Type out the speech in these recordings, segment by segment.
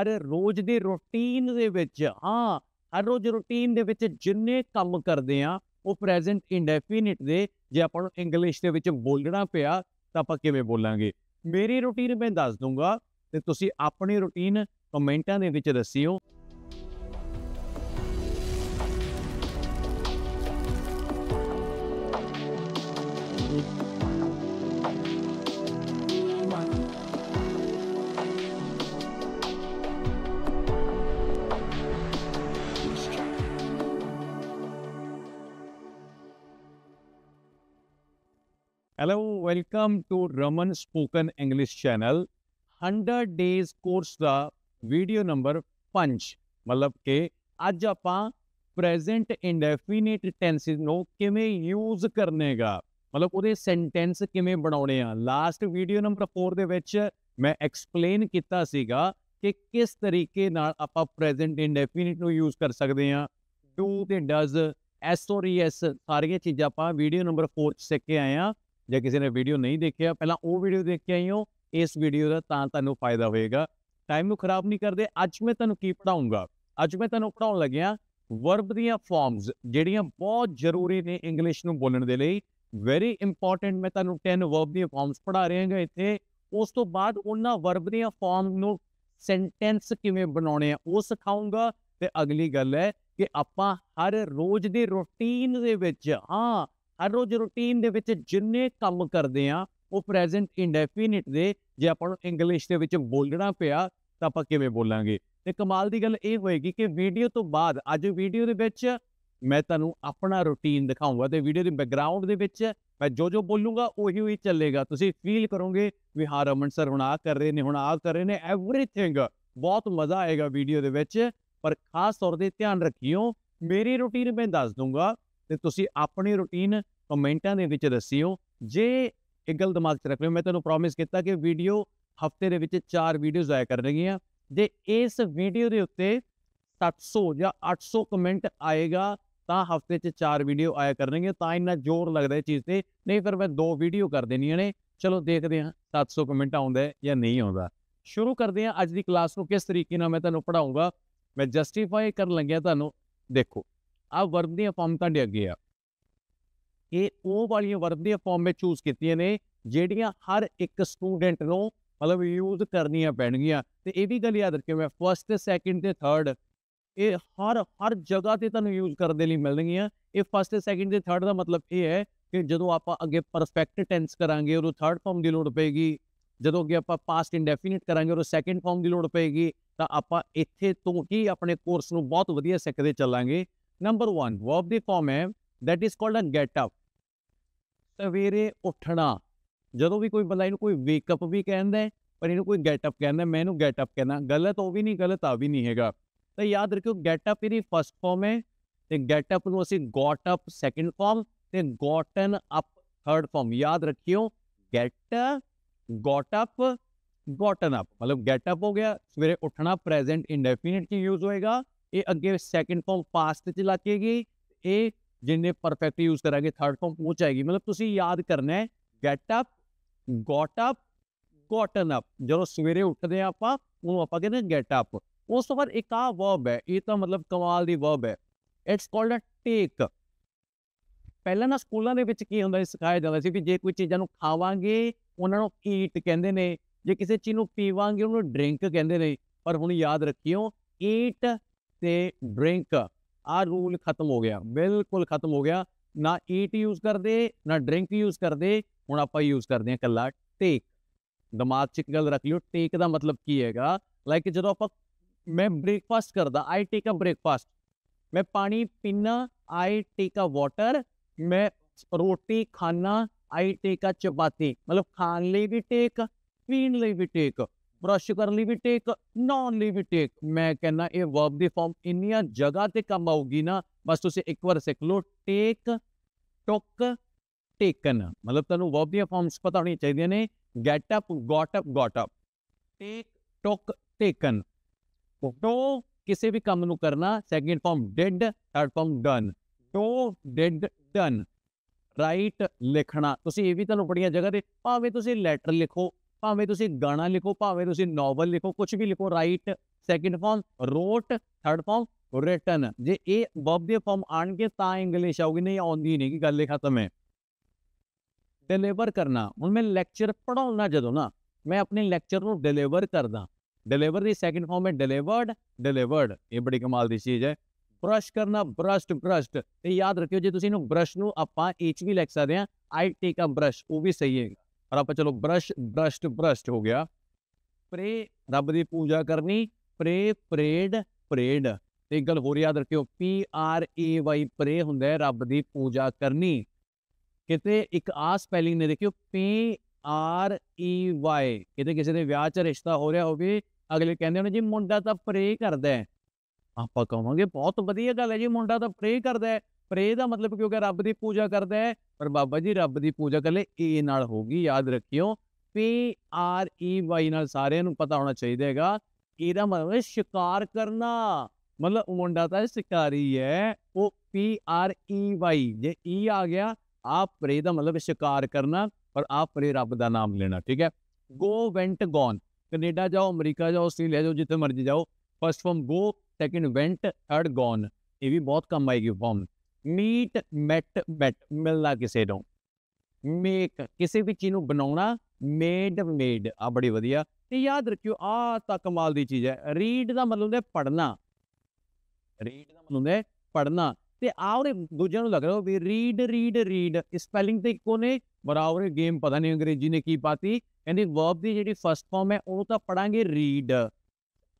ਹਰ ਰੋਜ਼ ਦੀ routine ਦੇ ਵਿੱਚ ਹਾਂ ਹਰ ਰੋਜ਼ ਰੁਟੀਨ ਦੇ ਵਿੱਚ ਜਿੰਨੇ ਕੰਮ ਕਰਦੇ ਆ ਉਹ ਪ੍ਰੈਜ਼ੈਂਟ ਇਨਡੈਫੀਨਿਟ ਦੇ ਜੇ ਆਪਾਂ ਨੂੰ ਇੰਗਲਿਸ਼ ਦੇ ਵਿੱਚ ਬੋਲਣਾ ਪਿਆ ਤਾਂ ਆਪਾਂ ਕਿਵੇਂ ਬੋਲਾਂਗੇ ਮੇਰੀ ਰੁਟੀਨ ਮੈਂ ਦੱਸ ਦੂੰਗਾ ਤੇ ਤੁਸੀਂ ਆਪਣੀ ਰੁਟੀਨ ਕਮੈਂਟਾਂ ਦੇ ਵਿੱਚ ਦੱਸਿਓ hello welcome to Raman spoken English channel hundred days course का वीडियो नंबर ਪੰਜ ਮਤਲਬ ਕਿ ਅੱਜ ਆਪਾਂ ਪ੍ਰੈਜ਼ੈਂਟ ਇੰਡੈਫੀਨਿਟ ਟੈਂਸਿਸ ਨੂੰ ਕਿਵੇਂ ਯੂਜ਼ ਕਰਨੇਗਾ ਮਤਲਬ ਉਹਦੇ ਸੈਂਟੈਂਸ ਕਿਵੇਂ ਬਣਾਉਣੇ ਆ ਲਾਸਟ ਵੀਡੀਓ ਨੰਬਰ 4 ਦੇ ਵਿੱਚ ਮੈਂ ਐਕਸਪਲੇਨ ਕੀਤਾ ਸੀਗਾ ਕਿ ਕਿਸ ਤਰੀਕੇ ਨਾਲ ਆਪਾਂ ਪ੍ਰੈਜ਼ੈਂਟ ਇੰਡੈਫੀਨਿਟ ਨੂੰ ਯੂਜ਼ ਕਰ ਸਕਦੇ ਆ ਡੂ ਤੇ ਡਜ਼ ਐਸ ਔਰ ਐਸ ਸਾਰੀਆਂ ਚੀਜ਼ਾਂ ਆਪਾਂ ਵੀਡੀਓ ਨੰਬਰ 4 ਚ ਸਿੱਖ ਕੇ ਆਏ ਆ ਜੇ ਕਿਸੇ ਨੇ ਵੀਡੀਓ ਨਹੀਂ ਦੇਖਿਆ ਪਹਿਲਾਂ ਉਹ ਵੀਡੀਓ ਦੇਖ ਕੇ ਆਇਓ ਇਸ ਵੀਡੀਓ ਦਾ ਤਾਂ ਤੁਹਾਨੂੰ ਫਾਇਦਾ ਹੋਏਗਾ ਟਾਈਮ ਨੂੰ ਖਰਾਬ ਨਹੀਂ ਕਰਦੇ ਅੱਜ ਮੈਂ ਤੁਹਾਨੂੰ ਕੀ ਪੜਾਉਂਗਾ ਅੱਜ ਮੈਂ ਤੁਹਾਨੂੰ ਪੜਾਉਣ ਲੱਗਿਆ ਵਰਬ ਦੀਆਂ ਫਾਰਮਸ ਜਿਹੜੀਆਂ ਬਹੁਤ ਜ਼ਰੂਰੀ ਨੇ ਇੰਗਲਿਸ਼ ਨੂੰ ਬੋਲਣ ਦੇ ਲਈ ਵੈਰੀ ਇੰਪੋਰਟੈਂਟ ਮੈਂ ਤੁਹਾਨੂੰ 10 ਵਰਬ ਦੀਆਂ ਫਾਰਮਸ ਪੜਾ ਰਹੇ ਹਾਂ ਇੱਥੇ ਉਸ ਤੋਂ ਬਾਅਦ ਉਹਨਾਂ ਵਰਬ ਦੀਆਂ ਫਾਰਮ ਨੂੰ ਸੈਂਟੈਂਸ ਕਿਵੇਂ ਬਣਾਉਣੇ ਆ ਉਹ ਸਿਖਾਉਂਗਾ ਤੇ ਅਗਲੀ ਗੱਲ ਹੈ ਕਿ ਆਪਾਂ ਹਰ ਰੋਜ਼ ਦੀ ਰੁਟੀਨ ਦੇ ਵਿੱਚ ਹਾਂ ਹਰ ਰੋਜ਼ ਰੁਟੀਨ ਦੇ ਵਿੱਚ ਜਿੰਨੇ ਕੰਮ ਕਰਦੇ ਆ ਉਹ ਪ੍ਰੈਜ਼ੈਂਟ ਇਨਡੈਫੀਨਿਟ ਦੇ ਜੇ ਆਪਾਂ ਨੂੰ ਇੰਗਲਿਸ਼ ਦੇ ਵਿੱਚ ਬੋਲਣਾ ਪਿਆ ਤਾਂ ਆਪਾਂ ਕਿਵੇਂ ਬੋਲਾਂਗੇ ਤੇ ਕਮਾਲ ਦੀ ਗੱਲ ਇਹ ਹੋਏਗੀ ਕਿ ਵੀਡੀਓ ਤੋਂ ਬਾਅਦ ਅੱਜ ਵੀਡੀਓ ਦੇ ਵਿੱਚ ਮੈਂ ਤੁਹਾਨੂੰ ਆਪਣਾ ਰੁਟੀਨ ਦਿਖਾਉਂਗਾ ਤੇ ਵੀਡੀਓ ਦੇ ਬੈਕਗ੍ਰਾਉਂਡ ਦੇ ਵਿੱਚ ਮੈਂ ਜੋ ਜੋ ਬੋਲੂਗਾ ਉਹੀ ਉਹੀ ਚੱਲੇਗਾ ਤੁਸੀਂ ਫੀਲ ਕਰੋਗੇ ਵੀ ਹਾਂ ਰਮਨ ਸਰ ਹੁਣ ਆ ਕਰ ਰਹੇ ਨੇ ਹੁਣ ਆ ਕਰ ਰਹੇ ਨੇ ਐਵਰੀਥਿੰਗ ਬਹੁਤ ਮਜ਼ਾ ਆਏਗਾ ਵੀਡੀਓ ਦੇ ਵਿੱਚ ਪਰ ਖਾਸ ਤੌਰ ਤੇ ਧਿਆਨ ਰੱਖਿਓ ਮੇਰੀ ਰੁਟੀਨ ਮੈਂ ਦੱਸ ਦੂੰਗਾ ਤੇ ਤੁਸੀਂ ਆਪਣੀ ਰੁਟੀਨ ਕਮੈਂਟਾਂ ਦੇ ਵਿੱਚ ਦੱਸਿਓ ਜੇ ਇੱਕ ਗੱਲ ਦਿਮਾਗ 'ਚ ਰੱਖ ਲਿਓ ਮੈਂ ਤੁਹਾਨੂੰ ਪ੍ਰੋਮਿਸ ਕੀਤਾ ਕਿ ਵੀਡੀਓ ਹਫਤੇ ਦੇ ਵਿੱਚ 4 ਵੀਡੀਓਜ਼ ਆਇਆ ਕਰਨਗੀਆਂ ਜੇ ਇਸ ਵੀਡੀਓ ਦੇ ਉੱਤੇ 700 ਜਾਂ 800 ਕਮੈਂਟ ਆਏਗਾ ਤਾਂ ਹਫਤੇ 'ਚ 4 ਵੀਡੀਓ ਆਇਆ ਕਰਨਗੇ ਤਾਂ ਇੰਨਾ ਜ਼ੋਰ ਲੱਗਦਾ ਇਹ ਚੀਜ਼ ਤੇ ਨਹੀਂ ਫਿਰ ਮੈਂ ਦੋ ਵੀਡੀਓ ਕਰ ਦੇਣੀਆਂ ਨੇ ਚਲੋ ਦੇਖਦੇ ਹਾਂ 700 ਕਮੈਂਟ ਆਉਂਦਾ ਜਾਂ ਨਹੀਂ ਆਉਂਦਾ ਸ਼ੁਰੂ ਕਰਦੇ ਹਾਂ ਅੱਜ ਦੀ ਕਲਾਸ ਨੂੰ ਕਿਸ ਤਰੀਕੇ ਨਾਲ ਮੈਂ ਤੁਹਾਨੂੰ ਪੜਾਉਂਗਾ ਮੈਂ ਜਸਟੀਫਾਈ ਕਰਨ ਲੱਗਿਆ ਤੁਹਾਨੂੰ ਦੇਖੋ ਆ ਵਰਬ ਦੀਆਂ ਫਾਰਮ ਤੁਹਾਡੇ ਅੱਗੇ ਆ ਇਹ ਉਹ ਵਾਲੀਆਂ ਵਰਬ ਦੀਆਂ ਫਾਰਮ ਵਿੱਚ ਚੂਜ਼ ਕੀਤੀਆਂ ਨੇ ਜਿਹੜੀਆਂ ਹਰ ਇੱਕ ਸਟੂਡੈਂਟ ਨੂੰ ਮਤਲਬ ਯੂਜ਼ ਕਰਨੀਆਂ ਪੈਣਗੀਆਂ ਤੇ ਇਹ ਵੀ ਗੱਲ ਯਾਦ ਰੱਖਿਓ ਮੈਂ ਤੇ ਸੈਕਿੰਡ ਤੇ ਥਰਡ ਇਹ ਹਰ ਹਰ ਜਗ੍ਹਾ ਤੇ ਤੁਹਾਨੂੰ ਯੂਜ਼ ਕਰਨ ਦੇ ਲਈ ਮਿਲਣਗੀਆਂ ਇਹ ਤੇ ਸੈਕਿੰਡ ਤੇ ਥਰਡ ਦਾ ਮਤਲਬ ਇਹ ਹੈ ਕਿ ਜਦੋਂ ਆਪਾਂ ਅੱਗੇ ਪਰਫੈਕਟ ਟੈਂਸ ਕਰਾਂਗੇ ਉਦੋਂ ਥਰਡ ਫਾਰਮ ਦੀ ਲੋੜ ਪੈਗੀ ਜਦੋਂ ਅੱਗੇ ਆਪਾਂ ਪਾਸਟ ਇਨਡੈਫੀਨਿਟ ਕਰਾਂਗੇ ਉਦੋਂ ਸੈਕਿੰਡ ਫਾਰਮ ਦੀ ਲੋੜ ਪੈਗੀ ਤਾਂ ਆਪਾਂ ਇੱਥੇ ਤੋਂ ਹੀ ਆਪਣੇ ਕੋਰਸ ਨੂੰ ਬਹੁਤ ਵਧੀਆ ਸਿੱਖਦੇ ਚੱਲਾਂਗੇ number one verb the form है that is called a get up ਸਵੇਰੇ ਉੱਠਣਾ ਜਦੋਂ ਵੀ ਕੋਈ ਬੰਦਾ ਇਹਨੂੰ ਕੋਈ ਵੇਕ ਅਪ ਵੀ ਕਹਿੰਦਾ ਪਰ ਇਹਨੂੰ ਕੋਈ ਗੈਟ ਅਪ ਕਹਿੰਦਾ ਮੈਂ ਇਹਨੂੰ ਗੈਟ ਅਪ ਕਹਿੰਦਾ ਗਲਤ ਉਹ ਵੀ ਨਹੀਂ ਗਲਤ ਆ ਵੀ ਨਹੀਂ ਹੈਗਾ ਤਾਂ ਯਾਦ ਰੱਖਿਓ ਗੈਟ ਅਪ ਇਹਦੀ ਫਸਟ ਫਾਰਮ ਹੈ ਤੇ ਗੈਟ ਅਪ ਨੂੰ ਅਸੀਂ ਗਾਟ ਅਪ ਸੈਕੰਡ ਫਾਰਮ ਤੇ ਗਾਟਨ ਅਪ ਥਰਡ ਫਾਰਮ ਯਾਦ ਰੱਖਿਓ get got up gotten up ਮਤਲਬ ਗੈਟ ਅਪ ਹੋ ਗਿਆ ਸਵੇਰੇ ਉੱਠਣਾ ਪ੍ਰੈਜ਼ੈਂਟ ਇਨਡੈਫੀਨਿਟ ਕੀ ਯੂਜ਼ ਹੋਏਗਾ ਇਹ ਅੱਗੇ ਸੈਕੰਡ ਫਾਰਮ ਫਾਸਟ ਚ ਲੱਗੇਗੀ ਇਹ ਜਿੰਨੇ ਪਰਫੈਕਟ ਯੂਜ਼ ਕਰਾਂਗੇ ਥਰਡ ਫਾਰਮ ਪਹੁੰਚ ਜਾਏਗੀ ਮਤਲਬ ਤੁਸੀਂ ਯਾਦ ਕਰਨਾ ਹੈ get up got up gotten up ਜਦੋਂ ਸਵੇਰੇ ਉੱਠਦੇ ਆ ਆਪਾਂ ਉਹਨੂੰ ਆਪਾਂ ਕਹਿੰਦੇ ਗੈਟ ਅਪ ਉਸ ਤੋਂ ਬਾਅਦ ਇੱਕ ਆ ਵਰਬ ਹੈ ਇਹ ਤਾਂ ਮਤਲਬ ਕਮਾਲ ਦੀ ਵਰਬ ਹੈ ਇਟਸ ਕਾਲਡ ਅ ਟੇਕ ਪਹਿਲਾਂ ਨਾ ਸਕੂਲਾਂ ਦੇ ਵਿੱਚ ਕੀ ਹੁੰਦਾ ਸੀ ਸਿਖਾਇਆ ਜਾਂਦਾ ਸੀ ਕਿ ਜੇ ਕੋਈ ਚੀਜ਼ਾਂ ਨੂੰ ਖਾਵਾਂਗੇ ਉਹਨਾਂ ਨੂੰ ਈਟ ਕਹਿੰਦੇ ਨੇ ਜੇ ਕਿਸੇ ਚੀਜ਼ ਨੂੰ ਪੀਵਾਂਗੇ ਉਹਨੂੰ ਡਰਿੰਕ ਕਹਿੰਦੇ ਨੇ ਪਰ ਹੁਣ ਯਾਦ ਰੱਖਿਓ ਈਟ सकते ड्रिंक आज रूल खत्म हो गया बिल्कुल खत्म हो गया ना ईट यूज करदे ना ड्रिंक यूज करदे ਹੁਣ ਆਪਾਂ ਯੂਜ਼ ਕਰਦੇ ਹਾਂ ਕੱਲਾ ਟੇਕ ਦਿਮਾਗ 'ਚ ਇੱਕ ਗੱਲ ਰੱਖ ਲਿਓ ਟੇਕ ਦਾ ਮਤਲਬ ਕੀ ਹੈਗਾ ਲਾਈਕ ਜਦੋਂ ਆਪਾਂ ਮੈਂ ਬ੍ਰੇਕਫਾਸਟ ਕਰਦਾ ਆਈ ਟੇਕ ਅ ਬ੍ਰੇਕਫਾਸਟ ਮੈਂ ਪਾਣੀ ਪੀਣਾ ਆਈ ਟੇਕ ਅ ਵਾਟਰ ਮੈਂ ਰੋਟੀ ਖਾਣਾ ਆਈ ਟੇਕ ਅ ਚਪਾਤੀ ਮਤਲਬ ਖਾਣ ਲਈ ਵੀ ਟੇਕ ਪੀਣ ਲਈ ਵੀ ਟੇਕ ਬ੍ਰਸ਼ ਕਰਨ ਲਈ ਵੀ ਟੇਕ ਨਾਨ ਲਈ ਵੀ ਟੇਕ ਮੈਂ ਕਹਿੰਦਾ ਇਹ ਵਰਬ ਦੀ ਫਾਰਮ ਇੰਨੀਆਂ ਜਗ੍ਹਾ ਤੇ ਕੰਮ ਆਉਗੀ ਨਾ ਬਸ ਤੁਸੀਂ ਇੱਕ ਵਾਰ ਸਿੱਖ ਲਓ ਟੇਕ ਟੁੱਕ ਟੇਕਨ ਮਤਲਬ ਤੁਹਾਨੂੰ ਵਰਬ ਦੀਆਂ ਫਾਰਮਸ ਪਤਾ ਹੋਣੀਆਂ ਚਾਹੀਦੀਆਂ ਨੇ get up got up got up take took taken do ਕਿਸੇ ਵੀ ਕੰਮ ਨੂੰ ਕਰਨਾ second form did third form done do did done write ਲਿਖਣਾ ਤੁਸੀਂ ਇਹ ਵੀ ਤੁਹਾਨੂੰ ਬੜੀਆਂ ਜਗ੍ਹਾ ਤੇ ਭਾਵੇਂ ਤੁਸੀਂ ਲੈਟਰ ਲਿਖੋ ਭਾਵੇਂ ਤੁਸੀਂ ਗਾਣਾ ਲਿਖੋ ਭਾਵੇਂ ਤੁਸੀਂ ਨੋਵਲ ਲਿਖੋ ਕੁਝ ਵੀ ਲਿਖੋ write second form wrote third form written ਜੇ ਇਹ ਵਰਬ ਦੇ ਫਾਰਮ ਕੇ ਤਾਂ ਇੰਗਲਿਸ਼ ਆਉਗੀ ਨਹੀਂ ਆਉਂਦੀ ਨਹੀਂ ਕਿ ਗੱਲ ਖਤਮ ਹੈ ਡਿਲੀਵਰ ਕਰਨਾ ਹੁਣ ਮੈਂ ਲੈਕਚਰ ਪੜਾਉਣਾ ਜਦੋਂ ਨਾ ਮੈਂ ਆਪਣੇ ਲੈਕਚਰ ਨੂੰ ਡਿਲੀਵਰ ਕਰਦਾ ਡਿਲੀਵਰ ਦੀ ਸੈਕਿੰਡ ਫਾਰਮ ਹੈ ਡਿਲੀਵਰਡ ਡਿਲੀਵਰਡ ਇਹ ਬੜੀ ਕਮਾਲ ਦੀ ਚੀਜ਼ ਹੈ ਬ੍ਰਸ਼ ਕਰਨਾ ਬ੍ਰਸ਼ਡ ਬ੍ਰਸ਼ਡ ਤੇ ਯਾਦ ਰੱਖਿਓ ਜੇ ਤੁਸੀਂ ਇਹਨੂੰ ਬ੍ਰਸ਼ ਨੂੰ ਆਪਾਂ ਐਚ ਵੀ ਲਿਖ ਸਕਦੇ ਆ ਆਈ ਟੇਕ ਅ ਬ੍ਰਸ਼ ਉਹ ਵੀ ਸਹੀ ਹੈ ਪਰ ਆਪਾਂ ਚਲੋ ਬ੍ਰਸ਼ ਬ੍ਰਸ਼ਟ ਬ੍ਰਸ਼ਟ ਹੋ ਗਿਆ ਪ੍ਰੇ ਰੱਬ ਦੀ ਪੂਜਾ ਕਰਨੀ ਪ੍ਰੇ ਪ੍ਰੇਡ ਪ੍ਰੇਡ ਤੇ ਗੱਲ ਹੋ ਰਹੀ ਆ ਰੱਖਿਓ ਪੀ ਆਰ ਏ ਵਾਈ ਪ੍ਰੇ ਹੁੰਦਾ ਹੈ ਰੱਬ ਦੀ ਪੂਜਾ ਕਰਨੀ ਕਿਤੇ ਇੱਕ ਆ ਸਪੈਲਿੰਗ ਨੇ ਦੇਖਿਓ ਪੀ ਆਰ ਈ ਵਾਈ ਕਿਤੇ ਕਿਸੇ ਦੇ ਵਿਆਹ 'ਚ ਰਿਸ਼ਤਾ ਹੋ ਰਿਹਾ ਹੋਵੇ ਅਗਲੇ ਕਹਿੰਦੇ ਨੇ ਜੀ ਮੁੰਡਾ ਤਾਂ ਪ੍ਰੇ ਕਰਦਾ ਆਪਾਂ ਕਹਾਂਗੇ ਬਹੁਤ ਵਧੀਆ ਗੱਲ ਹੈ ਜੀ ਮੁੰਡਾ ਤਾਂ ਪ੍ਰੇ ਕਰਦਾ ਹੈ ਪ੍ਰੇ ਦਾ ਮਤਲਬ ਕਿਉਂ ਕਿ ਰੱਬ ਦੀ ਪੂਜਾ ਕਰਦਾ ਹੈ ਪਰ ਬਾਬਾ ਜੀ ਰੱਬ ਦੀ ਪੂਜਾ ਕੱਲੇ ਏ ਨਾਲ ਹੋਗੀ ਯਾਦ ਰੱਖਿਓ ਪੀ ਆਰ ਈ ਵਾਈ ਨਾਲ ਸਾਰਿਆਂ ਨੂੰ ਪਤਾ ਹੋਣਾ ਚਾਹੀਦਾ ਹੈਗਾ ਇਹਦਾ ਮਤਲਬ ਹੈ ਸ਼ਿਕਾਰ ਕਰਨਾ ਮਤਲਬ ਮੁੰਡਾ ਤਾਂ ਸ਼ਿਕਾਰੀ ਹੈ ਉਹ ਪੀ ਆਰ ਈ ਵਾਈ ਜੇ ਈ e ਆ ਗਿਆ ਆਪ ਪ੍ਰੇ ਦਾ ਮਤਲਬ ਸ਼ਿਕਾਰ ਕਰਨਾ ਪਰ ਆਪ ਪ੍ਰੇ ਰੱਬ ਦਾ ਨਾਮ ਲੈਣਾ ਠੀਕ ਹੈ ਗੋ ਵੈਂਟ ਗੋਨ ਕੈਨੇਡਾ ਜਾਓ ਅਮਰੀਕਾ ਜਾਓ ਆਸਟ੍ਰੇਲੀਆ ਜਾਓ ਜਿੱਥੇ ਮਰਜ਼ੀ ਜਾਓ first form go second went third gone ਇਹ ਵੀ ਬਹੁਤ ਕੰਮ ਆਏਗੀ ਫਰਮ ਮੀਟ ਮੈਟ ਮੈਟ ਮਿਲਣਾ ਕਿਸੇ ਨੂੰ ਮੇਕ ਕਿਸੇ ਵੀ ਚੀਜ਼ ਨੂੰ ਬਣਾਉਣਾ ਮੇਡ ਮੇਡ ਆ ਬੜੀ ਵਧੀਆ ਤੇ ਯਾਦ ਰੱਖਿਓ ਆ ਤਾਂ ਕਮਾਲ ਦੀ ਚੀਜ਼ ਹੈ ਰੀਡ ਦਾ ਮਤਲਬ ਹੁੰਦਾ ਪੜਨਾ ਰੀਡ ਦਾ ਮਤਲਬ ਹੁੰਦਾ ਪੜਨਾ ਤੇ ਆਉਰੇ ਦੂਜਿਆਂ ਨੂੰ ਲੱਗ ਰਿਹਾ ਵੀ ਰੀਡ ਰੀਡ ਰੀਡ ਸਪੈਲਿੰਗ ਤੇ ਇੱਕੋ ਨੇ ਬਰਾਬਰ ਗੇਮ ਪਤਾ ਨਹੀਂ ਅੰਗਰੇਜ਼ੀ ਨੇ ਕੀ ਪਾਤੀ ਕਹਿੰਦੇ ਵਰਬ ਦੀ ਜਿਹੜੀ ਫਸਟ ਫਾਰਮ ਹੈ ਉਹ ਤਾਂ ਪੜਾਂਗੇ ਰੀਡ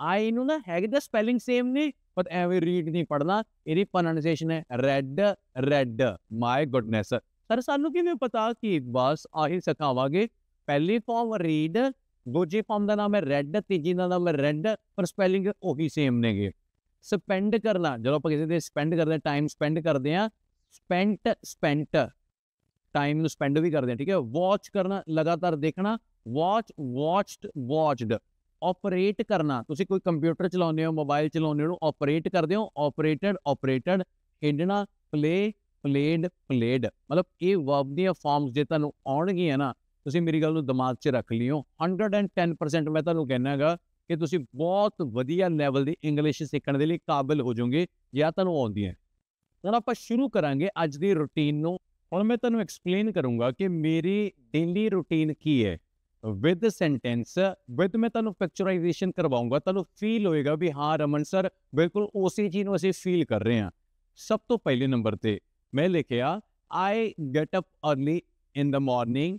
ਆਈ ਨੂੰ ਨਾ ਹੈਗੇ ਦਾ ਸਪੈਲਿੰਗ ਸੇਮ ਨੇ ਪਰ ਐਵੇਂ ਰੀਡ ਨਹੀਂ ਪੜਨਾ ਇਹਦੀ ਪ੍ਰੋਨਾਂਸੀਏਸ਼ਨ ਹੈ read read my goodness sir ਸਾਨੂੰ ਕਿਵੇਂ ਪਤਾ ਕਿ ਬਸ ਆਹੀ ਸਿਖਾਵਾਂਗੇ ਪਹਿਲੀ ਫਾਰਮ ਰੀਡ ਦੂਜੀ ਫਾਰਮ ਦਾ ਨਾਮ ਹੈ ਰੈੱਡ ਤੀਜੀ ਦਾ ਨਾਮ ਹੈ ਰੈੱਡ ਪਰ ਸਪੈਲਿੰਗ ਉਹੀ ਸੇਮ ਨੇਗੇ ਸਪੈਂਡ ਕਰਨਾ ਜਦੋਂ ਆਪਾਂ ਕਿਸੇ ਦੇ ਸਪੈਂਡ ਕਰਦੇ ਆ ਟਾਈਮ ਸਪੈਂਡ ਕਰਦੇ ਆ ਸਪੈਂਟ ਸਪੈਂਟ ਟਾਈਮ ਨੂੰ ਸਪੈਂਡ ਵੀ ਕਰਦੇ ਆ ਠੀਕ ਹੈ ਵਾਚ ਕਰਨਾ ਲਗਾਤਾਰ ਦੇਖਣਾ ਵਾਚ ਵਾਚਡ ਵਾਚਡ ਆਪਰੇਟ ਕਰਨਾ ਤੁਸੀਂ ਕੋਈ ਕੰਪਿਊਟਰ ਚਲਾਉਂਦੇ ਹੋ ਮੋਬਾਈਲ ਚਲਾਉਂਦੇ ਹੋ ਆਪਰੇਟ ਕਰਦੇ ਹੋ ਆਪਰੇਟਡ ਆਪਰੇਟਡ ਖੇਡਣਾ ਪਲੇ ਪਲੇਡ ਪਲੇਡ ਮਤਲਬ ਇਹ ਵਰਬ ਦੀਆਂ ਫਾਰਮਸ ਜੇ ਤੁਹਾਨੂੰ ਆਉਣਗੀਆਂ ਨਾ ਤੁਸੀਂ ਮੇਰੀ ਗੱਲ ਨੂੰ ਦਿਮਾਗ 'ਚ ਰੱਖ ਲਿਓ 110% ਮੈਂ ਤੁਹਾਨੂੰ ਕਹਿਣਾਗਾ ਕਿ ਤੁਸੀਂ ਬਹੁਤ ਵਧੀਆ ਲੈਵਲ ਦੀ ਇੰਗਲਿਸ਼ ਸਿੱਖਣ ਦੇ ਲਈ ਕਾਬਿਲ ਹੋ ਜਾਓਗੇ ਜੇ ਆ ਤੁਹਾਨੂੰ ਆਉਂਦੀ ਹੈ ਹੁਣ ਆਪਾਂ ਸ਼ੁਰੂ ਕਰਾਂਗੇ ਅੱਜ ਦੀ ਰੁਟੀਨ ਨੂੰ ਹੁਣ ਮੈਂ ਤੁਹਾਨੂੰ ਐਕਸਪਲੇਨ ਕਰੂੰਗਾ ਕਿ ਮੇਰੀ ਡੇਲੀ ਰੁਟੀਨ ਕੀ ਹੈ विद सेंटेंस विद मैं तुम्हें पिक्चराइजेशन करवाऊंगा तुम फील होएगा भी हाँ रमन सर बिल्कुल उस चीज़ में अभी फील कर रहे हैं सब तो पहले नंबर पर मैं लिखा I get up early in the morning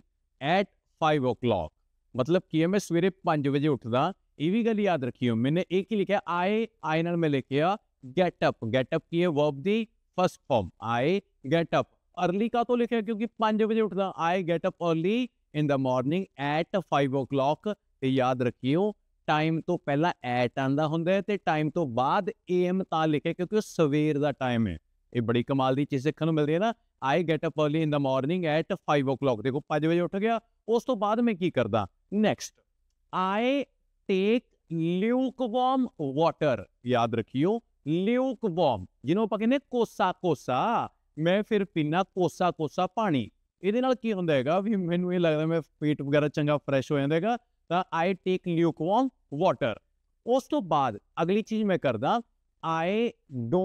at five o'clock मतलब कि मैं सवेरे पांच बजे उठदा ये भी गल याद रखी हो मैंने एक ही लिखा आए आए न मैं लिखा गैटअप गैटअप की है verb the first form I get up early का तो लिखे क्योंकि पांच बजे उठदा I get up early in the morning at 5 o'clock ਤੇ ਯਾਦ ਰੱਖਿਓ ਟਾਈਮ ਤੋਂ ਪਹਿਲਾਂ ਐਟ ਆਂਦਾ ਹੁੰਦਾ ਤੇ ਟਾਈਮ ਤੋਂ ਬਾਅਦ ਏਐਮ ਤਾਂ ਲਿਖਿਆ ਕਿਉਂਕਿ ਉਹ ਸਵੇਰ ਦਾ ਟਾਈਮ ਹੈ ਇਹ ਬੜੀ ਕਮਾਲ ਦੀ ਚੀਜ਼ ਸਿੱਖਣ ਨੂੰ ਮਿਲਦੀ ਹੈ ਨਾ I get up early in the morning at 5 o'clock ਦੇਖੋ 5 ਵਜੇ ਉੱਠ ਗਿਆ ਉਸ ਤੋਂ ਬਾਅਦ ਮੈਂ ਕੀ ਕਰਦਾ next I take lukewarm water ਯਾਦ ਰੱਖਿਓ ਲਿਊਕ ਵਾਰਮ ਜਿਹਨੂੰ ਆਪਾਂ ਕਹਿੰਦੇ ਕੋਸਾ ਕੋਸਾ ਮੈਂ ਫਿਰ ਪੀਣਾ ਕੋਸਾ ਕੋਸਾ ਪਾਣੀ ਇਹਦੇ ਨਾਲ ਕੀ ਹੁੰਦਾ ਹੈਗਾ ਵੀ ਮੈਨੂੰ ਇਹ ਲੱਗਦਾ ਮੈਂ ਪੇਟ ਵਗੈਰਾ ਚੰਗਾ ਫਰੈਸ਼ ਹੋ ਜਾਂਦਾ ਹੈਗਾ ਤਾਂ ਆਈ ਟੇਕ ਲਿਊਕਵਾਰਮ ਵਾਟਰ ਉਸ ਤੋਂ ਬਾਅਦ ਅਗਲੀ ਚੀਜ਼ ਮੈਂ ਕਰਦਾ ਆਈ ਡੂ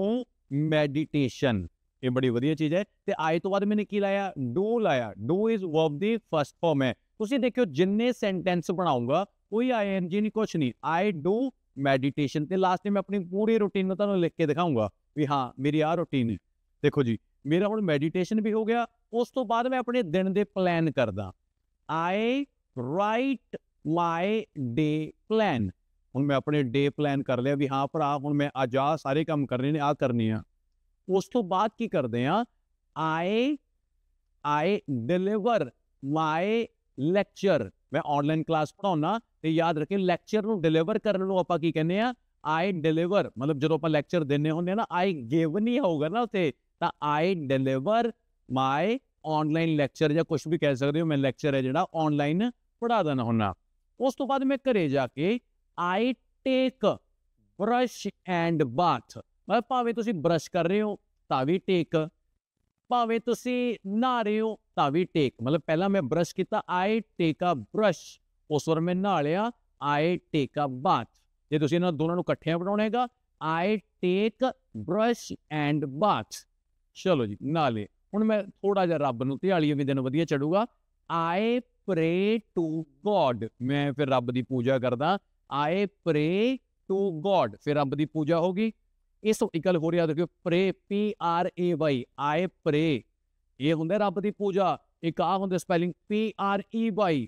ਮੈਡੀਟੇਸ਼ਨ ਇਹ ਬੜੀ ਵਧੀਆ ਚੀਜ਼ ਹੈ ਤੇ ਆਈ ਤੋਂ ਬਾਅਦ ਮੈਨੇ ਕੀ ਲਾਇਆ ਡੂ ਲਾਇਆ do is verb the first form ਹੈ ਤੁਸੀਂ ਦੇਖਿਓ ਜਿੰਨੇ ਸੈਂਟੈਂਸ ਬਣਾਉਂਗਾ ਕੋਈ ਆਈਐਨਜੀ ਨਹੀਂ ਕੁਛ ਨਹੀਂ ਆਈ ਡੂ ਮੈਡੀਟੇਸ਼ਨ ਤੇ ਲਾਸਟ ਵਿੱਚ ਮੈਂ ਆਪਣੀ ਪੂਰੀ ਰੁਟੀਨ ਤੁਹਾਨੂੰ ਲਿਖ ਕੇ ਦਿਖਾਉਂਗਾ ਵੀ ਹਾਂ ਮੇਰੀ ਆ ਰੁਟੀਨ ਹੈ ਦੇਖੋ ਜੀ ਮੇਰਾ ਹੁਣ ਮੈਡੀਟੇਸ਼ਨ ਵੀ ਹੋ ਗਿਆ ਉਸ ਤੋਂ ਬਾਅਦ ਮੈਂ ਆਪਣੇ ਦਿਨ ਦੇ ਪਲਾਨ ਕਰਦਾ ਆਈ ਰਾਈਟ ਮਾਈ ਡੇ ਪਲਾਨ ਹੁਣ ਮੈਂ ਆਪਣੇ ਡੇ ਪਲਾਨ ਕਰ ਲਿਆ ਵੀ ਹਾਂ ਭਰਾ ਹੁਣ ਮੈਂ ਅੱਜ ਆ ਸਾਰੇ ਕੰਮ ਕਰਨੇ ਨੇ ਆ ਕਰਨੇ ਆ ਉਸ ਤੋਂ ਬਾਅਦ ਕੀ ਕਰਦੇ ਆ I I deliver my lecture ਮੈਂ ਆਨਲਾਈਨ ਕਲਾਸ ਪੜਾਉਣਾ ਤੇ ਯਾਦ ਰੱਖੇ ਲੈਕਚਰ ਨੂੰ ਡਿਲੀਵਰ ਕਰਨ ਨੂੰ ਆਪਾਂ ਕੀ ਕਹਿੰਦੇ ਆ ਆਈ ਡਿਲੀਵਰ ਮਤਲਬ ਜਦੋਂ ਆਪਾਂ ਲੈਕਚਰ ਦਿੰਨੇ ਹੁੰਦੇ ਆ ਨਾ ਆਈ ਗਿਵ ਨਹੀਂ ਹੋਊਗਾ ਨਾ ਉਤੇ ਤਾਂ I deliver my online lecture ਜਾਂ ਕੁਝ ਵੀ ਕਹਿ ਸਕਦੇ ਹੋ ਮੈਂ ਲੈਕਚਰ ਹੈ ਜਿਹੜਾ ਆਨਲਾਈਨ ਪੜਾ ਦਨ ਹੁੰਨਾ ਉਸ ਤੋਂ ਬਾਅਦ ਮੈਂ ਘਰੇ ਜਾ ਕੇ I take brush and bath ਮੈਂ ਭਾਵੇਂ ਤੁਸੀਂ ਬ੍ਰਸ਼ ਕਰ ਰਹੇ ਹੋ ਤਾਂ ਵੀ ਟੇਕ ਭਾਵੇਂ ਤੁਸੀਂ ਨਹਾ ਰਹੇ ਹੋ ਤਾਂ ਵੀ ਟੇਕ ਮਤਲਬ ਪਹਿਲਾਂ ਮੈਂ ਬ੍ਰਸ਼ ਕੀਤਾ ਆਈ ਟੇਕ ਅ ਬ੍ਰਸ਼ ਉਸ ਵਰ ਮੈਂ ਨਹਾ ਲਿਆ ਆਈ ਟੇਕ ਅ ਬਾਥ ਜੇ ਤੁਸੀਂ ਇਹਨਾਂ ਦੋਨਾਂ ਨੂੰ ਇਕੱਠਿਆਂ ਬਣਾਉਣਾ ਹੈਗਾ I take brush and bath ਚਲੋ ਜੀ ਨਾਲੇ ਹੁਣ ਮੈਂ ਥੋੜਾ ਜਿਹਾ ਰੱਬ ਨੂੰ 43ਵੇਂ ਦਿਨ ਵਧੀਆ ਚੜੂਗਾ ਆਏ ਪ੍ਰੇ ਟੂ ਗੋਡ ਮੈਂ ਫਿਰ ਰੱਬ ਦੀ ਪੂਜਾ ਕਰਦਾ ਆਏ ਪ੍ਰੇ ਟੂ ਗੋਡ ਫਿਰ ਰੱਬ ਦੀ ਪੂਜਾ ਹੋਗੀ ਇਸ ਤੋਂ ਇਕਲ ਹੋ ਰਿਹਾ ਦੇਖੋ ਪ੍ਰੇ ਪੀ ਆਰ ਏ ਵਾਈ ਆਏ ਪ੍ਰੇ ਇਹ ਹੁੰਦਾ ਰੱਬ ਦੀ ਪੂਜਾ ਇੱਕ ਆ ਹੁੰਦਾ spelling P R E Y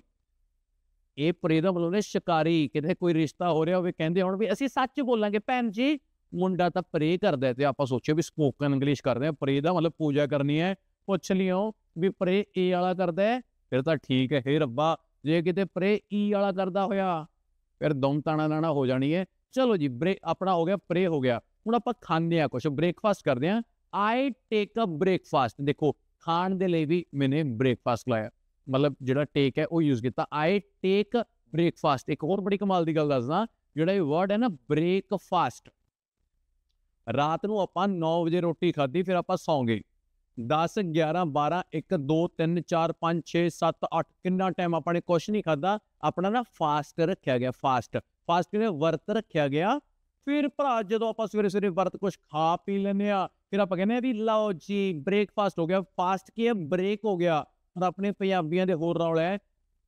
ਇਹ ਪ੍ਰੇ ਦਾ ਮਤਲਬ ਨੇ ਸ਼ਿਕਾਰੀ ਕਿਤੇ ਕੋਈ ਰਿਸ਼ਤਾ ਹੋ ਰਿਹਾ ਹੋਵੇ ਕਹਿੰਦੇ ਹੁਣ ਵੀ ਅਸੀਂ ਸੱਚ ਬੋਲਾਂਗੇ ਭੈਣ ਜੀ ਮੁੰਡਾ ਤਾਂ ਪ੍ਰੇ ਕਰਦਾ ਤੇ ਆਪਾਂ ਸੋਚਿਆ ਵੀ ਸਪੋਕਨ ਇੰਗਲਿਸ਼ ਕਰਦੇ ਆ ਪ੍ਰੇ ਦਾ ਮਤਲਬ ਪੂਜਾ ਕਰਨੀ ਹੈ ਪੁੱਛ ਲਿਓ ਵੀ ਪ੍ਰੇ ਏ ਵਾਲਾ ਕਰਦਾ ਹੈ ਫਿਰ ਤਾਂ ਠੀਕ ਹੈ ਹੇ ਰੱਬਾ ਜੇ ਕਿਤੇ ਪ੍ਰੇ ਈ e ਵਾਲਾ ਕਰਦਾ ਹੋਇਆ ਫਿਰ ਦਮ ਤਾਣਾ ਨਾਣਾ ਹੋ ਜਾਣੀ ਹੈ ਚਲੋ ਜੀ ਬ੍ਰੇ ਆਪਣਾ ਹੋ ਗਿਆ ਪ੍ਰੇ ਹੋ ਗਿਆ ਹੁਣ ਆਪਾਂ ਖਾਂਦੇ ਆ ਕੁਝ ਬ੍ਰੇਕਫਾਸਟ ਕਰਦੇ ਆ ਆਈ ਟੇਕ ਅ ਬ੍ਰੇਕਫਾਸਟ ਦੇਖੋ ਖਾਣ ਦੇ ਲਈ ਵੀ ਮੈਨੇ ਬ੍ਰੇਕਫਾਸਟ ਲਾਇਆ ਮਤਲਬ ਜਿਹੜਾ ਟੇਕ ਹੈ ਉਹ ਯੂਜ਼ ਕੀਤਾ ਆਈ ਟੇਕ ਬ੍ਰੇਕਫਾਸਟ ਇੱਕ ਹੋਰ ਬੜੀ ਕਮਾਲ ਦੀ ਗੱਲ ਦੱਸਦਾ ਜਿਹੜਾ ਇਹ ਵਰਡ ਹੈ ਨਾ ਬ੍ਰੇਕਫਾਸਟ ਰਾਤ ਨੂੰ ਆਪਾਂ 9 ਵਜੇ ਰੋਟੀ ਖਾਧੀ ਫਿਰ ਆਪਾਂ ਸੌਂ ਗਏ 10 11 12 1 2 3 4 5 6 7 8 ਕਿੰਨਾ ਟਾਈਮ ਆਪਾਂ ਨੇ ਕੁਝ ਨਹੀਂ ਖਾਦਾ ਆਪਣਾ ਨਾ ਫਾਸਟ ਰੱਖਿਆ ਗਿਆ ਫਾਸਟ ਫਾਸਟ ਨੇ ਵਰਤ ਰੱਖਿਆ ਗਿਆ ਫਿਰ ਭਰਾ ਜਦੋਂ ਆਪਾਂ ਸਵੇਰੇ ਸਵੇਰੇ ਵਰਤ ਕੁਝ ਖਾ ਪੀ ਲੈਨੇ ਆ ਫਿਰ ਆਪਾਂ ਕਹਿੰਦੇ ਆ ਵੀ ਲਓ ਜੀ ਬ੍ਰੇਕਫਾਸਟ ਹੋ ਗਿਆ ਫਾਸਟ ਕੀ ਹੈ ਬ੍ਰੇਕ ਹੋ ਗਿਆ ਪਰ ਆਪਣੇ ਪੰਜਾਬੀਆਂ ਦੇ ਹੋਰ ਰੌਲਾ ਹੈ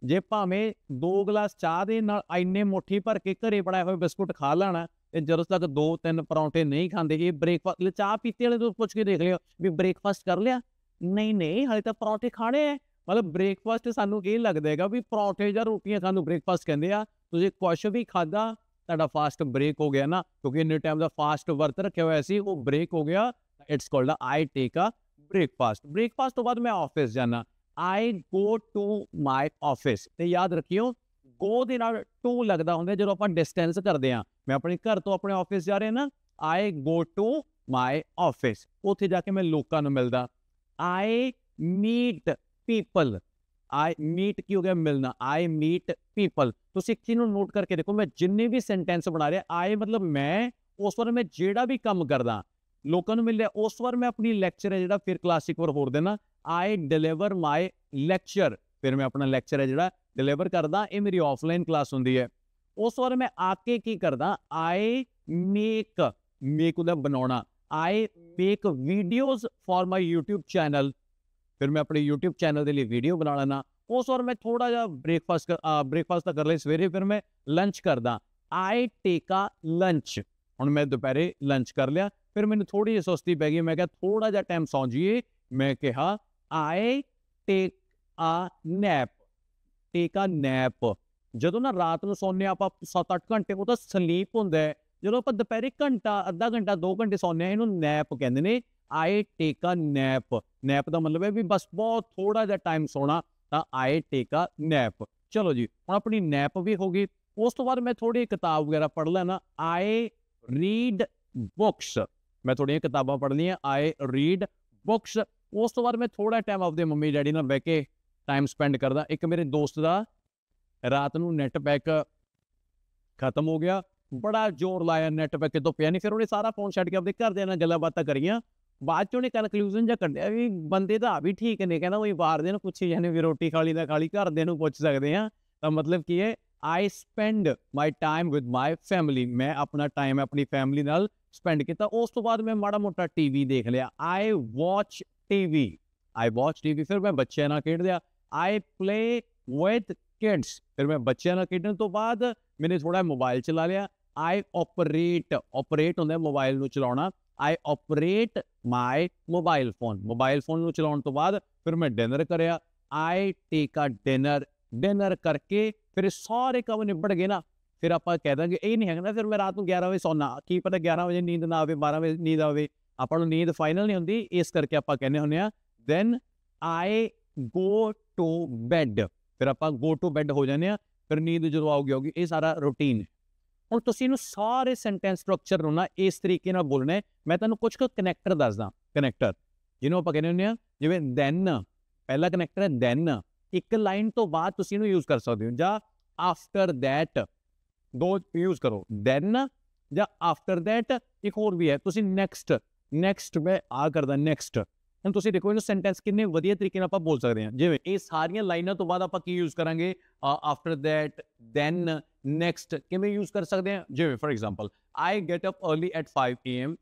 ਜੇ ਭਾਵੇਂ ਦੋ ਗਲਾਸ ਚਾਹ ਦੇ ਨਾਲ ਐਨੇ ਮੁੱਠੀ ਭਰ ਕੇ ਘਰੇ ਬਣਾਏ ਹੋਏ ਬਿਸਕੁਟ ਖਾ ਲੈਣਾ ਤੇ ਜਦੋਂ ਤੱਕ ਦੋ ਤਿੰਨ ਪਰੌਂਠੇ ਨਹੀਂ ਖਾਂਦੇ ਇਹ ਬ੍ਰੇਕਫਾਸਟ ਲਈ ਚਾਹ ਪੀਤੇ ਵਾਲੇ ਤੋਂ ਪੁੱਛ ਕੇ ਦੇਖ ਲਿਓ ਵੀ ਬ੍ਰੇਕਫਾਸਟ ਕਰ ਲਿਆ ਨਹੀਂ ਨਹੀਂ ਹਲੇ ਤਾਂ ਪਰੌਂਠੇ ਖਾਣੇ ਐ ਮਤਲਬ ਬ੍ਰੇਕਫਾਸਟ ਸਾਨੂੰ ਇਹ ਲੱਗਦਾ ਹੈਗਾ ਵੀ ਪਰੌਂਠੇ ਜਾਂ ਰੋਟੀਆਂ ਸਾਨੂੰ ਬ੍ਰੇਕਫਾਸਟ ਕਹਿੰਦੇ ਆ ਤੁਸੀਂ ਕੁਛ ਵੀ ਖਾਦਾ ਤੁਹਾਡਾ ਫਾਸਟ ਬ੍ਰੇਕ ਹੋ ਗਿਆ ਨਾ ਕਿਉਂਕਿ ਇੰਨੇ ਟਾਈਮ ਦਾ ਫਾਸਟ ਵਰਤ ਰੱਖਿਆ ਹੋਇਆ ਸੀ ਉਹ ਬ੍ਰੇਕ ਹੋ ਗਿਆ it's called I take a breakfast breakfast ਤੋਂ ਬਾਅਦ ਮੈਂ ਆਫਿਸ ਜਾਣਾ ਆਈ ਗੋ ਟੂ ਮਾਈ ਆਫਿਸ ਤੇ ਯਾਦ ਰੱਖਿਓ ਗੋ ਦੇ ਨਾਲ ਟੂ ਲੱਗਦਾ ਹੁੰਦਾ ਜਦੋਂ ਆਪਾਂ ਡਿਸਟੈਂਸ ਕਰਦੇ ਆ ਮੈਂ ਆਪਣੇ ਘਰ ਤੋਂ ਆਪਣੇ ਆਫਿਸ ਜਾ ਰਿਹਾ ਨਾ ਆਈ ਗੋ ਟੂ ਮਾਈ ਆਫਿਸ ਉੱਥੇ ਜਾ ਕੇ ਮੈਂ ਲੋਕਾਂ ਨੂੰ ਮਿਲਦਾ I meet people I meet ਕੀ ਹੋ ਗਿਆ ਮਿਲਣਾ ਆਈ ਮੀਟ ਪੀਪਲ ਤੁਸੀਂ ਕੀ ਨੂੰ ਨੋਟ ਕਰਕੇ ਦੇਖੋ ਮੈਂ ਜਿੰਨੇ ਵੀ ਸੈਂਟੈਂਸ ਬਣਾ ਰਿਹਾ ਆਈ ਮਤਲਬ ਮੈਂ ਉਸ ਵਾਰ ਮੈਂ ਜਿਹੜਾ ਵੀ ਕੰਮ ਕਰਦਾ ਲੋਕਾਂ ਨੂੰ ਮਿਲਿਆ ਉਸ ਵਾਰ ਮੈਂ ਆਪਣੀ ਲੈਕਚਰ ਹੈ ਜਿਹੜਾ ਫਿਰ ਕਲਾਸਿਕ ਵਰ ਹੋਰ ਦੇਣਾ ਆਈ ਡਿਲੀਵਰ ਮਾਈ ਲੈਕਚਰ ਫਿਰ ਮੈਂ ਆਪਣਾ ਲੈਕਚਰ ਹੈ ਜਿਹੜਾ ਡਿਲੀਵਰ ਕਰਦਾ ਇਹ ਮੇਰੀ ਆਫਲਾਈਨ ਕਲਾਸ ਹੁੰਦੀ ਹੈ ਉਸ ਵਾਰ ਮੈਂ ਆ ਕੇ ਕੀ ਕਰਦਾ ਆਈ ਮੇਕ ਮੇਕ ਉਹਦਾ ਬਣਾਉਣਾ I make videos for my YouTube channel ਫਿਰ ਮੈਂ ਆਪਣੇ YouTube ਚੈਨਲ ਦੇ ਲਈ ਵੀਡੀਓ ਬਣਾ ਲੈਣਾ ਉਸ ਵਾਰ ਮੈਂ ਥੋੜਾ ਜਿਹਾ ਬ੍ਰੇਕਫਾਸਟ ਬ੍ਰੇਕਫਾਸਟ ਤਾਂ ਕਰ ਲਈ ਸਵੇਰੇ ਫਿਰ ਮੈਂ ਲੰਚ ਕਰਦਾ ਆਈ ਟੇਕ ਆ ਲੰਚ ਹੁਣ ਮੈਂ ਦੁਪਹਿਰੇ ਲੰਚ ਕਰ ਲਿਆ ਫਿਰ ਮੈਨੂੰ ਥੋੜੀ ਜਿਹੀ ਸੁਸਤੀ ਪੈ ਗਈ ਮੈਂ ਕਿਹਾ ਥੋੜਾ ਜਿਹਾ ਟਾਈਮ ਸੌਂ ਜੀਏ ਮੈਂ ਕਿਹਾ ਆਏ ਟੇਕ ਆ ਨੈਪ ਟੇਕ ਆ ਨੈਪ ਜਦੋਂ ਨਾ ਰਾਤ ਨੂੰ ਸੌਂਨੇ ਆਪਾਂ 7-8 ਘੰਟੇ ਉਹ ਤਾਂ ਸਲੀਪ ਹੁੰਦਾ ਹੈ ਜਦੋਂ ਆਪਾਂ ਦੁਪਹਿਰੇ ਘੰਟਾ ਅੱਧਾ ਘੰਟਾ 2 ਘੰਟੇ ਸੌਂਨੇ ਆ ਇਹਨੂੰ ਨੈਪ ਕਹਿੰਦੇ ਨੇ ਆਏ ਟੇਕ ਆ ਨੈਪ ਨੈਪ ਦਾ ਮਤਲਬ ਹੈ ਵੀ ਬਸ ਬਹੁਤ ਥੋੜਾ ਜਿਹਾ ਟਾਈਮ ਸੌਣਾ ਤਾਂ ਆਏ ਟੇਕ ਆ ਨੈਪ ਚਲੋ ਜੀ ਹੁਣ ਆਪਣੀ ਨੈਪ ਵੀ ਹੋ ਗਈ ਉਸ ਤੋਂ ਬਾਅਦ ਮੈਂ ਥੋੜੀ ਕਿਤਾਬ ਵਗੈਰਾ ਪੜ ਲੈਣਾ ਆਏ ਰੀਡ ਬੁక్స్ ਮੈਂ ਥੋੜੀਆਂ ਕਿਤਾਬਾਂ ਪੜ੍ਹਨੀਆਂ ਆਏ ਰੀਡ ਬੁక్స్ ਉਸ ਤੋਂ ਬਾਅਦ ਮੈਂ ਥੋੜਾ ਟਾਈਮ ਆਪਦੇ ਮੰਮੀ ਡੈਡੀ ਨਾਲ ਬਹਿ ਕੇ ਟਾਈਮ ਸਪੈਂਡ ਕਰਦਾ ਇੱਕ ਮੇਰੇ ਦੋਸਤ ਦਾ ਰਾਤ ਨੂੰ ਨੈਟ ਪੈਕ ਖਤਮ ਹੋ ਗਿਆ ਬੜਾ ਜ਼ੋਰ ਲਾਇਆ ਨੈਟ ਪੈਕ ਕਿਦੋਂ ਪਿਆ ਨਹੀਂ ਫਿਰ ਉਹਨੇ ਸਾਰਾ ਫੋਨ ਛੱਡ ਕੇ ਆਪਦੇ ਘਰ ਦੇ ਨਾਲ ਗੱਲਾਂ ਬਾਤਾਂ ਕਰੀਆਂ ਬਾਅਦ ਚ ਉਹਨੇ ਕਨਕਲੂਜਨ ਜਾਂ ਕੱਢਿਆ ਵੀ ਬੰਦੇ ਤਾਂ ਆ ਵੀ ਠੀਕ ਨੇ ਕਹਿੰਦਾ ਉਹੀ ਬਾਹਰ ਦੇ ਨੂੰ ਪੁੱਛੀ ਜਾਂਦੇ ਵੀ ਰੋਟੀ ਖਾਲੀ ਦਾ ਖਾਲੀ ਘਰ ਦੇ ਨੂੰ ਪੁੱਛ ਸਕਦੇ ਆ ਤਾਂ ਮਤਲਬ ਕੀ ਹੈ I spend my time with my family ਮੈਂ ਆਪਣਾ ਟਾਈਮ ਆਪਣੀ ਫੈਮਿਲੀ ਨਾਲ ਸਪੈਂਡ ਕੀਤਾ ਉਸ ਤੋਂ ਬਾਅਦ ਮੈਂ ਮਾੜਾ ਮੋਟਾ ਟੀਵੀ ਦੇਖ ਲਿਆ I watch TV I watch TV ਫਿਰ ਮੈਂ ਬੱਚਿਆਂ ਨਾਲ ਖੇਡਦਿਆ ਆਈ ਪਲੇ ਵਿਦ ਕਿਡਸ ਫਿਰ ਮੈਂ ਬੱਚਿਆਂ ਨਾਲ ਖੇਡਣ ਤੋਂ ਬਾਅਦ ਮੈਨੇ ਥੋੜਾ ਮੋਬਾਈਲ ਚਲਾ ਲਿਆ ਆਈ ਆਪਰੇਟ ਆਪਰੇਟ ਹੁੰਦਾ ਮੋਬਾਈਲ ਨੂੰ ਚਲਾਉਣਾ I operate my mobile phone mobile phone ਨੂੰ ਚਲਾਉਣ ਤੋਂ ਬਾਅਦ ਫਿਰ ਮੈਂ ਡਿਨਰ ਕਰਿਆ ਆਈ ਟੇਕ ਅ ਡਿਨਰ ਡਿਨਰ ਕਰਕੇ ਫਿਰ ਸਾਰੇ ਕੰਮ ਨਿਬੜ ਗਏ ਨਾ ਫਿਰ ਆਪਾਂ ਕਹਿ ਦਾਂਗੇ ਇਹ ਨਹੀਂ ਹੈਗਾ ਨਾ ਫਿਰ ਮੈਂ ਰਾਤ ਨੂੰ 11 ਵਜੇ ਸੌਣਾ ਕੀ ਪਤਾ 11 ਵਜੇ ਨੀਂਦ ਨਾ ਆਵੇ 12 ਵਜੇ ਨੀਂਦ ਆਵੇ ਆਪਾਂ ਨੂੰ ਨੀਂਦ ਫਾਈਨਲ ਨਹੀਂ ਹੁੰਦੀ ਇਸ ਕਰਕੇ ਆਪਾਂ ਕਹਿੰਦੇ ਹੁੰਦੇ ਆ then I go to bed ਫਿਰ ਆਪਾਂ ਗੋ ਟੂ ਬੈੱਡ ਹੋ ਜਾਂਦੇ ਆ ਫਿਰ ਨੀਂਦ ਜਦੋਂ ਆਉਗੀ ਆਉਗੀ ਇਹ ਸਾਰਾ ਰੁਟੀਨ ਹੁਣ ਤੁਸੀਂ ਇਹਨੂੰ ਸਾਰੇ ਸੈਂਟੈਂਸ ਸਟਰਕਚਰ ਨੂੰ ਨਾ ਇਸ ਤਰੀਕੇ ਨਾਲ ਬੋਲਣਾ ਮੈਂ ਤੁਹਾਨੂੰ ਕੁਝ ਕੁ ਕਨੈਕਟਰ ਦੱਸਦਾ ਕਨੈਕਟਰ ਜਿਹਨੂੰ ਆਪਾਂ ਕਹਿੰਦੇ ਹੁੰਦੇ ਆ ਜਿਵੇਂ ਦੈਨ ਪਹਿਲਾ ਕਨੈਕਟਰ ਹੈ ਦੈਨ ਇੱਕ ਲਾਈਨ ਤੋਂ ਬਾਅਦ ਤੁਸੀਂ ਇਹਨੂੰ ਯੂਜ਼ ਕਰ ਸਕਦੇ ਹੋ ਜਾਂ ਆਫਟਰ ਥੈਟ ਦੋ ਯੂਜ਼ ਕਰੋ ਦੈਨ ਜਾਂ ਆਫਟਰ ਥੈਟ ਇੱਕ ਹੋਰ ਵੀ ਹੈ ਤੁਸੀਂ ਨੈਕਸਟ ਨੈਕਸਟ ਮੈਂ ਆ ਕਰਦਾ ਨੈਕਸਟ ਹੁਣ ਤੁਸੀਂ ਦੇਖੋ ਇਹਨੂੰ ਸੈਂਟੈਂਸ ਕਿੰਨੇ ਵਧੀਆ ਤਰੀਕੇ ਨਾਲ ਆਪਾਂ ਬੋਲ ਸਕਦੇ ਹਾਂ ਜਿਵੇਂ ਇਹ ਸਾਰੀਆਂ ਲਾਈਨਾਂ ਤੋਂ ਬਾਅਦ ਆਪਾਂ ਕੀ ਯੂਜ਼ ਕਰਾਂਗੇ ਆਫਟਰ ਥੈਟ ਦੈਨ ਨੈਕਸਟ ਕਿਵੇਂ ਯੂਜ਼ ਕਰ ਸਕਦੇ ਹਾਂ ਜਿਵੇਂ for example I get up early at 5 AM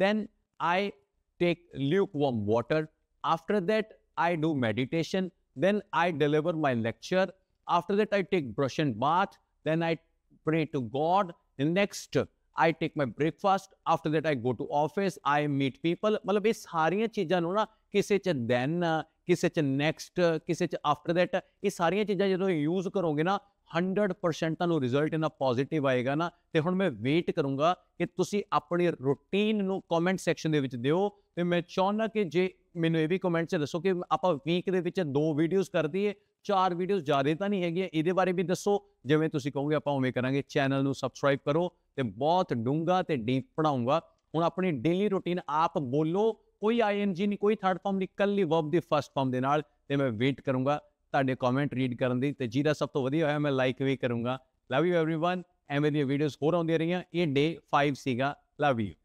then I take lukewarm water after that I do meditation then I deliver my lecture after that I take brush and bath then I pray to God next I take my breakfast after that I go to office I meet people ਮਤਲਬ ਇਹ ਸਾਰੀਆਂ ਚੀਜ਼ਾਂ ਨੂੰ ਨਾ ਕਿਸੇ ਚ then ਕਿਸੇ ਚ ਨੈਕਸਟ ਕਿਸੇ ਚ ਆਫਟਰ ਥੈਟ ਇਹ ਸਾਰੀਆਂ ਚੀਜ਼ਾਂ ਜਦੋਂ ਯੂਜ਼ ਕਰੋਗੇ ਨਾ 100% ਤੁਹਾਨੂੰ ਰਿਜ਼ਲਟ ਇਨ ਅ ਪੋਜ਼ਿਟਿਵ ਆਏਗਾ ਨਾ ਤੇ ਹੁਣ ਮੈਂ ਵੇਟ ਕਰੂੰਗਾ ਕਿ ਤੁਸੀਂ ਆਪਣੀ ਰੁਟੀਨ ਨੂੰ ਕਮੈਂਟ ਸੈਕਸ਼ਨ ਦੇ ਵਿੱਚ ਦਿਓ ਤੇ ਮੈਂ ਚਾਹੁੰਦਾ ਕਿ ਜੇ ਮੈਨੂੰ ਇਹ ਵੀ ਕਮੈਂਟ 'ਚ ਦੱਸੋ ਕਿ ਆਪਾਂ ਵੀਕ ਦੇ ਵਿੱਚ ਦੋ ਵੀਡੀਓਜ਼ ਕਰਦੀਏ ਚਾਰ ਵੀਡੀਓਜ਼ ਜ਼ਿਆਦਾ ਤਾਂ ਨਹੀਂ ਹੈਗੀਆਂ ਇਹਦੇ ਬਾਰੇ ਵੀ ਦੱਸੋ ਜਿਵੇਂ ਤੁਸੀਂ ਕਹੋਗੇ ਆਪਾਂ ਉਵੇਂ ਕਰਾਂਗੇ ਚੈਨਲ ਨੂੰ ਸਬਸਕ੍ਰਾਈਬ ਕਰੋ ਤੇ ਬਹੁਤ ਡੂੰਗਾ ਤੇ ਡੀਪ ਪੜਾਉਂਗਾ ਹੁਣ ਆਪਣੀ ਡੇਲੀ ਰੁਟੀਨ ਆਪ ਬੋਲੋ ਕੋਈ ਆਈਐਨਜੀ ਨਹੀਂ ਕੋਈ ਥਰਡ ਫਾਰਮ ਨਹੀਂ ਕੱਲੀ ਵਰਬ ਦੀ ਫਰਸਟ ਫਾਰਮ ਦੇ ਨਾਲ ਤੇ ਮੈਂ ਵੇਟ ਕਰੂੰਗਾ ਤੁਹਾਡੇ ਕਮੈਂਟ ਰੀਡ ਕਰਨ ਦੀ ਤੇ ਜਿਹਦਾ ਸਭ ਤੋਂ ਵਧੀਆ ਹੋਇਆ ਮੈਂ ਲਾਈਕ ਵੀ ਕਰੂੰਗਾ ਲਵ ਯੂ एवरीवन ਐਵੇਂ ਦੀਆਂ ਵੀਡੀਓਜ਼ ਹੋਰ ਆਉਂਦੀਆਂ ਰਹੀਆਂ ਇਹ ਡੇ 5 ਸੀਗਾ ਲਵ ਯੂ